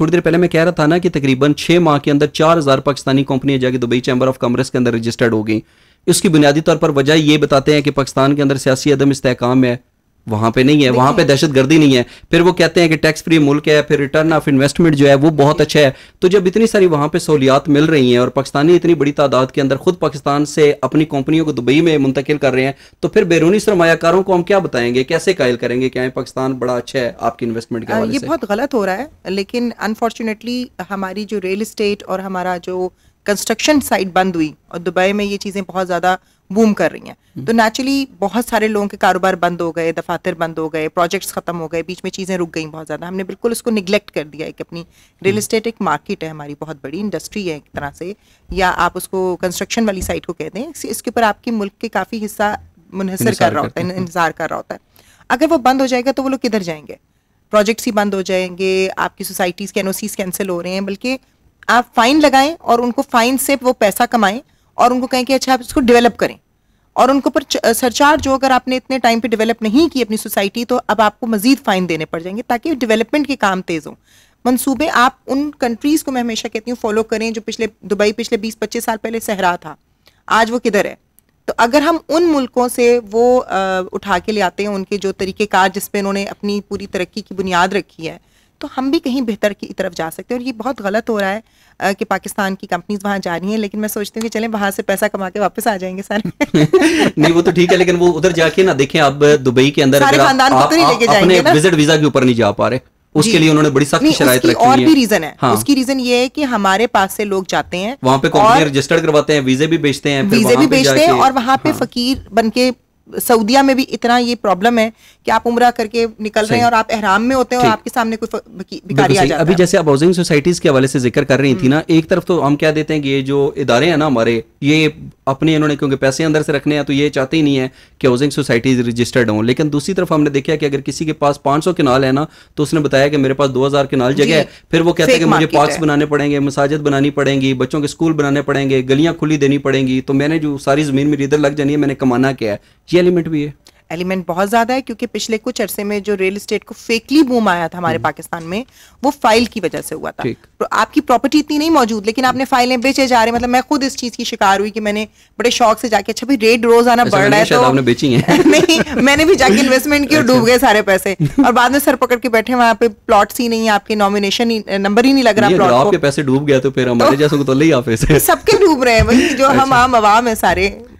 थोड़ी देर पहले मैं कह रहा था ना कि तकरीबन छह माह के अंदर चार हजार पाकिस्तानी कंपनियां जाके दुबई चैंबर ऑफ कॉमर्स के अंदर रजिस्टर्ड हो गई इसकी बुनियादी तौर पर वजह यह बताते हैं कि पाकिस्तान के अंदर सियासी अदम इसकाम है वहां पे नहीं है वहां पे दहशत गर्दी नहीं है फिर वो कहते हैं कि टैक्स फ्री मुल्क है फिर रिटर्न ऑफ इन्वेस्टमेंट जो है वो बहुत अच्छा है तो जब इतनी सारी वहां पे सहूलियात मिल रही हैं और पाकिस्तानी इतनी बड़ी तादाद के अंदर खुद पाकिस्तान से अपनी कंपनियों को दुबई में मुंतकिल कर रहे हैं तो फिर बैरूनी सरमाकारों को हम क्या बताएंगे कैसे कायल करेंगे क्या पाकिस्तान बड़ा अच्छा है आपकी इन्वेस्टमेंट के ये बहुत गलत हो रहा है लेकिन अनफॉर्चुनेटली हमारी जो रियल इस्टेट और हमारा जो कंस्ट्रक्शन साइट बंद हुई और दुबई में ये चीज़ें बहुत ज़्यादा बूम कर रही हैं तो नेचुरली बहुत सारे लोगों के कारोबार बंद हो गए दफातर बंद हो गए प्रोजेक्ट्स खत्म हो गए बीच में चीज़ें रुक गई बहुत ज़्यादा हमने बिल्कुल उसको निगलेक्ट कर दिया एक अपनी रियल इस्टेट एक मार्केट है हमारी बहुत बड़ी इंडस्ट्री है एक तरह से या आप उसको कंस्ट्रक्शन वाली साइट को कह दें इसके ऊपर आपके मुल्क के काफ़ी हिस्सा मुनहसर कर रहा होता है इंतजार कर रहा होता है अगर वो बंद हो जाएगा तो वो लोग किधर जाएंगे प्रोजेक्ट्स ही बंद हो जाएंगे आपकी सोसाइटीज़ के सीज कैंसिल हो रहे हैं बल्कि आप फाइन लगाएं और उनको फाइन से वो पैसा कमाएं और उनको कहें कि अच्छा आप इसको डेवलप करें और उनके ऊपर सरचार्ज जो अगर आपने इतने टाइम पे डेवलप नहीं की अपनी सोसाइटी तो अब आपको मजीद फाइन देने पड़ जाएंगे ताकि डेवलपमेंट के काम तेज़ हों मंसूबे आप उन कंट्रीज़ को मैं हमेशा कहती हूँ फॉलो करें जो पिछले दुबई पिछले बीस पच्चीस साल पहले सहरा था आज वो किधर है तो अगर हम उन मुल्कों से वो आ, उठा के ले आते हैं उनके जो तरीक़ेकार जिसपे उन्होंने अपनी पूरी तरक्की की बुनियाद रखी है तो हम भी कहीं बेहतर की तरफ जा सकते हैं और ये बहुत गलत हो रहा है कि पाकिस्तान की कंपनीज वहाँ जा रही हैं लेकिन मैं सोचती हूँ कि चलें वहाँ से पैसा कमा के वापस आ जाएंगे सारे नहीं वो तो ठीक है लेकिन वो उधर जाके ना देखें अब दुबई के अंदर तो विजिट वीजा के ऊपर नहीं जा पा रहे उसके लिए उन्होंने बड़ी सख्त शराय रखी और भी रीजन है हाँ। उसकी रीजन ये है कि हमारे पास से लोग जाते हैं वहाँ पे कंपनी रजिस्टर्ड करवाते हैं वीजे भी बेचते हैं वीजे भी बेचते हैं और वहाँ पे हाँ। फकीर बन के सऊदिया में भी इतना ये प्रॉब्लम है कि आप उम्र करके निकल रहे हैं और आप एहराम में होते हैं और आपके सामने कोई भिखारी आ जाता अभी जैसे आप हाउसिंग सोसाइटीज के हवाले से जिक्र कर रही थी हम्म। ना एक तरफ तो हम क्या देते हैं कि ये जो इदारे हैं ना हमारे ये अपने इन्होंने क्योंकि पैसे अंदर से रखने हैं तो ये चाहते ही नहीं है कि हाउसिंग सोसाइटीज रजिस्टर्ड हों लेकिन दूसरी तरफ हमने देखा कि अगर किसी के पास 500 किनाल है ना तो उसने बताया कि मेरे पास 2000 किनाल जगह है फिर वो कहते हैं कि मुझे पार्क्स बनाने पड़ेंगे मसाजिद बनानी पड़ेंगी बच्चों के स्कूल बनाने पड़ेंगे गलियां खुली देनी पड़ेंगी तो मैंने जो सारी जमीन मेरी इधर लग जानी है मैंने कमाना क्या है ये एलिमेंट भी है एलिमेंट बहुत ज़्यादा है क्योंकि पिछले कुछ अरसे में जो रियल इस्टेट को फेकली बूम आया था हमारे हम्म। पाकिस्तान में वो फाइल की वजह से हुआ था तो आपकी प्रॉपर्टी इतनी नहीं मौजूद लेकिन आपने फाइलें बेचे जा रहे हैं मतलब मैं खुद इस चीज़ की शिकार हुई कि मैंने बड़े शौक से जाके अच्छा भाई रेट रोजाना अच्छा, बढ़ रहा है तो आपने बेची है नहीं मैंने भी जाके इन्वेस्टमेंट की और डूब अच्छा। गए सारे पैसे और बाद में सर पकड़ के बैठे वहाँ पे प्लॉट ही नहीं है आपके नॉमिनेशन नंबर ही नहीं लग रहा प्लॉट आपके पैसे डूब तो फिर तो हमारे जैसे तो ले सबके डूब रहे हैं भाई जो अच्छा। हम आम आवाम है सारे